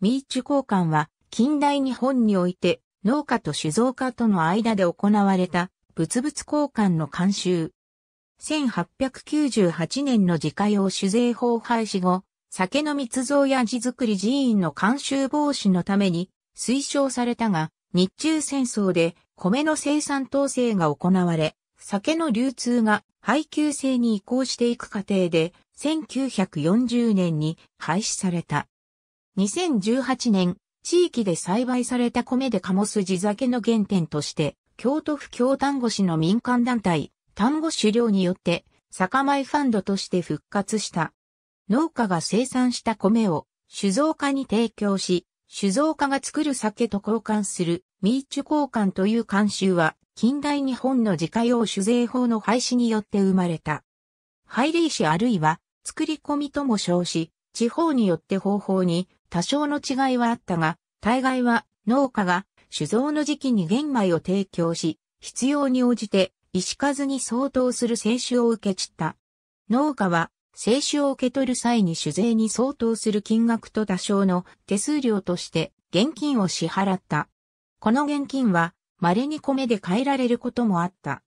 ミーチュ交換は近代日本において農家と酒造家との間で行われた物々交換の慣習。1898年の自家用酒税法廃止後、酒の密造や地作り寺院の慣習防止のために推奨されたが、日中戦争で米の生産統制が行われ、酒の流通が配給制に移行していく過程で、1940年に廃止された。2018年、地域で栽培された米で醸す地酒の原点として、京都府京丹後市の民間団体、丹後狩猟によって、酒米ファンドとして復活した。農家が生産した米を酒造家に提供し、酒造家が作る酒と交換するミーチュ交換という慣習は、近代日本の自家用酒税法の廃止によって生まれた。廃礼酒あるいは作り込みとも称し、地方によって方法に多少の違いはあったが、大概は農家が酒造の時期に玄米を提供し、必要に応じて石数に相当する清酒を受け散った。農家は清酒を受け取る際に酒税に相当する金額と多少の手数料として現金を支払った。この現金は稀に米で変えられることもあった。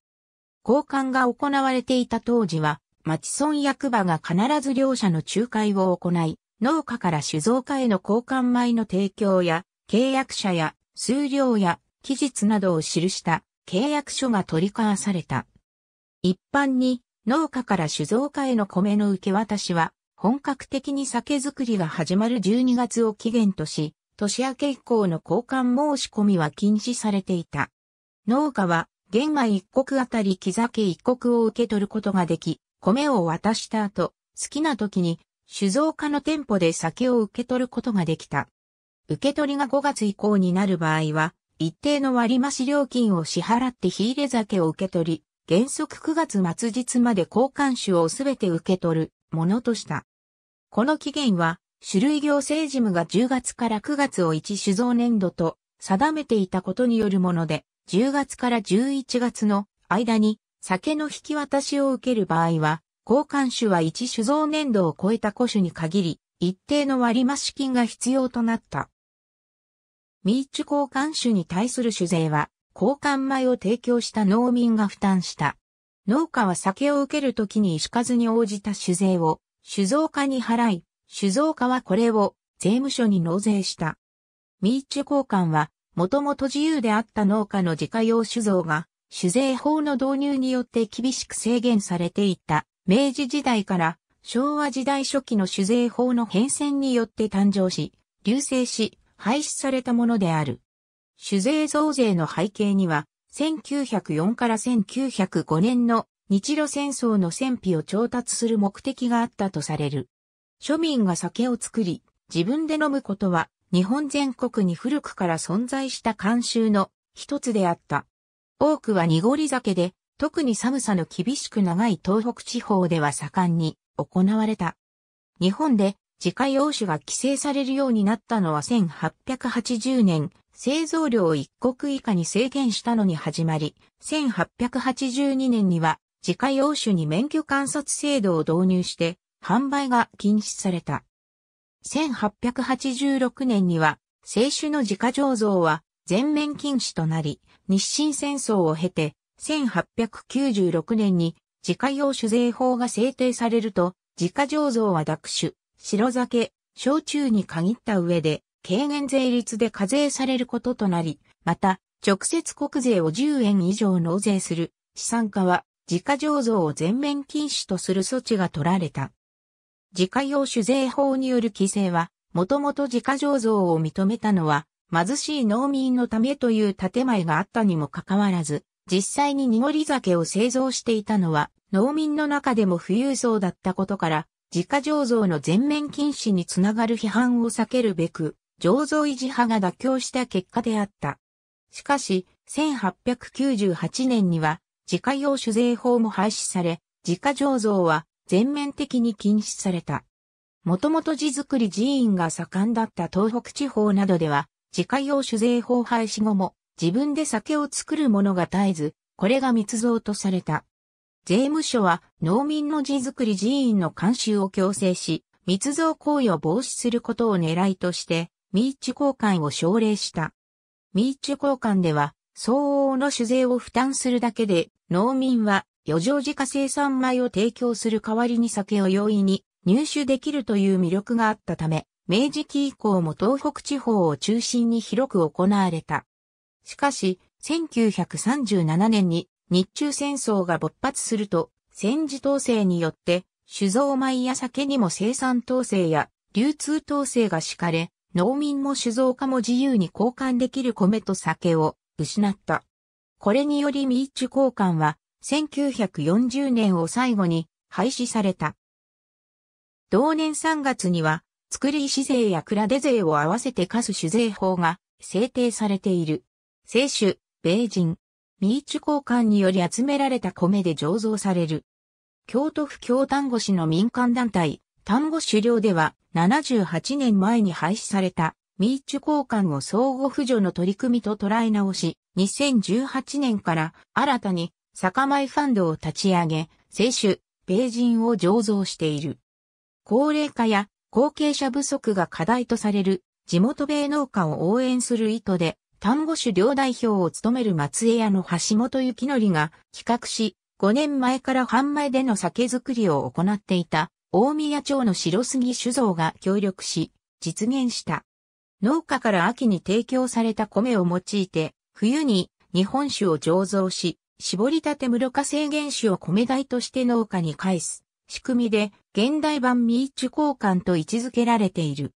交換が行われていた当時は、町村役場が必ず両者の仲介を行い、農家から酒造家への交換米の提供や、契約者や、数量や、期日などを記した契約書が取り交わされた。一般に、農家から酒造家への米の受け渡しは、本格的に酒造りが始まる12月を期限とし、年明け以降の交換申し込みは禁止されていた。農家は、玄米一国あたり木酒一国を受け取ることができ、米を渡した後、好きな時に酒造家の店舗で酒を受け取ることができた。受け取りが5月以降になる場合は、一定の割増料金を支払って火入れ酒を受け取り、原則9月末日まで交換酒をすべて受け取るものとした。この期限は、種類行政事務が10月から9月を1酒造年度と定めていたことによるもので、10月から11月の間に酒の引き渡しを受ける場合は、交換種は一酒造年度を超えた古種に限り、一定の割増金が必要となった。ミーチ交換種に対する酒税は、交換米を提供した農民が負担した。農家は酒を受けるときに石数に応じた酒税を、酒造家に払い、酒造家はこれを税務署に納税した。ミーチ交換は、もともと自由であった農家の自家用酒造が、酒税法の導入によって厳しく制限されていた。明治時代から昭和時代初期の酒税法の変遷によって誕生し、流星し、廃止されたものである。酒税増税の背景には、1904から1905年の日露戦争の戦費を調達する目的があったとされる。庶民が酒を作り、自分で飲むことは、日本全国に古くから存在した慣習の一つであった。多くは濁り酒で、特に寒さの厳しく長い東北地方では盛んに行われた。日本で自家用種が規制されるようになったのは1880年、製造量を一国以下に制限したのに始まり、1882年には自家用種に免許観察制度を導入して販売が禁止された。1886年には清酒の自家醸造は全面禁止となり、日清戦争を経て1896年に自家用酒税法が制定されると、自家醸造は濁酒、白酒、焼酎に限った上で、軽減税率で課税されることとなり、また、直接国税を10円以上納税する、資産家は、自家醸造を全面禁止とする措置が取られた。自家用酒税法による規制は、もともと自家醸造を認めたのは、貧しい農民のためという建前があったにもかかわらず、実際に濁り酒を製造していたのは、農民の中でも富裕層だったことから、自家醸造の全面禁止につながる批判を避けるべく、醸造維持派が妥協した結果であった。しかし、1898年には、自家用酒税法も廃止され、自家醸造は全面的に禁止された。もともと地作り寺院が盛んだった東北地方などでは、自家用酒税法廃止後も、自分で酒を作る者が絶えず、これが密造とされた。税務署は農民の地づくり寺院の監修を強制し、密造行為を防止することを狙いとして、ミーチ交換を奨励した。ミーチ交換では、相応の酒税を負担するだけで、農民は余剰自家生産米を提供する代わりに酒を容易に入手できるという魅力があったため、明治期以降も東北地方を中心に広く行われた。しかし、1937年に日中戦争が勃発すると、戦時統制によって、酒造米や酒にも生産統制や流通統制が敷かれ、農民も酒造家も自由に交換できる米と酒を失った。これによりミーチ交換は1940年を最後に廃止された。同年3月には、作り石税や蔵出税を合わせて課す酒税法が制定されている。清酒、米人、ミーチュ交換により集められた米で醸造される。京都府京丹後市の民間団体、丹後狩猟では78年前に廃止されたミーチュ交換を相互扶助の取り組みと捉え直し、2018年から新たに酒米ファンドを立ち上げ、清酒、米人を醸造している。高齢化や後継者不足が課題とされる地元米農家を応援する意図で単語種両代表を務める松江屋の橋本幸則が企画し、5年前から半前での酒造りを行っていた、大宮町の白杉酒造が協力し、実現した。農家から秋に提供された米を用いて、冬に日本酒を醸造し、絞りたて室化制限酒を米代として農家に返す。仕組みで、現代版ミーチュ交換と位置づけられている。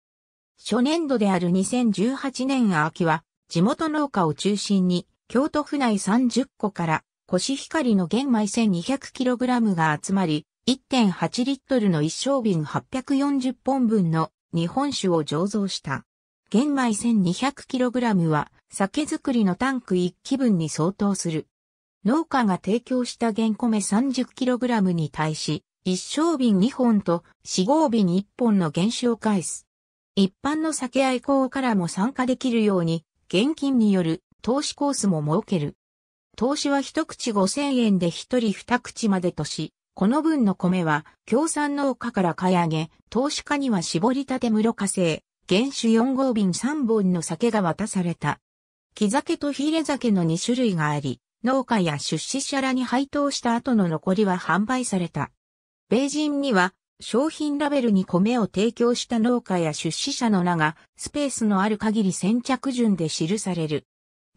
初年度である2018年秋は、地元農家を中心に、京都府内30個からコシヒカリの玄米 1200kg が集まり、1.8リットルの一升瓶840本分の日本酒を醸造した。玄米 1200kg は酒造りのタンク1基分に相当する。農家が提供した玄米 30kg に対し、一升瓶2本と四合瓶1本の原酒を返す。一般の酒愛好からも参加できるように現金による投資コースも設ける。投資は一口五千円で一人二口までとし、この分の米は共産農家から買い上げ、投資家には絞りたて室化成、原酒四合瓶三本の酒が渡された。木酒とヒレ酒の二種類があり、農家や出資者らに配当した後の残りは販売された。米人には商品ラベルに米を提供した農家や出資者の名がスペースのある限り先着順で記される。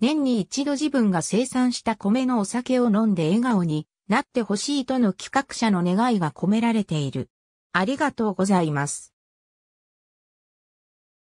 年に一度自分が生産した米のお酒を飲んで笑顔になってほしいとの企画者の願いが込められている。ありがとうございます。